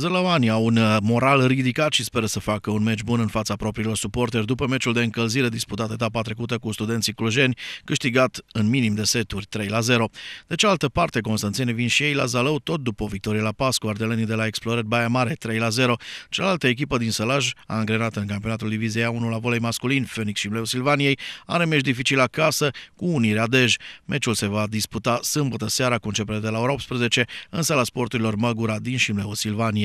Zălăoanii au un uh, moral ridicat și speră să facă un meci bun în fața propriilor suporteri după meciul de încălzire disputat etapa trecută cu studenții clujeni, câștigat în minim de seturi 3 la 0. De cealaltă parte, constanțenii vin și ei la Zalău tot după o victorie la pas cu ardelenii de la Explorer Baia Mare 3 la 0. Cealaltă echipă din Sălaj a angrenat în campionatul Divizia 1 la volei masculin, Phoenix și Bleu Silvaniei, are meci dificil acasă cu Unirea Dej. Meciul se va disputa sâmbătă seara cu începere de la ora 18 în sala sporturilor Măgura din Șimleu Silvaniei.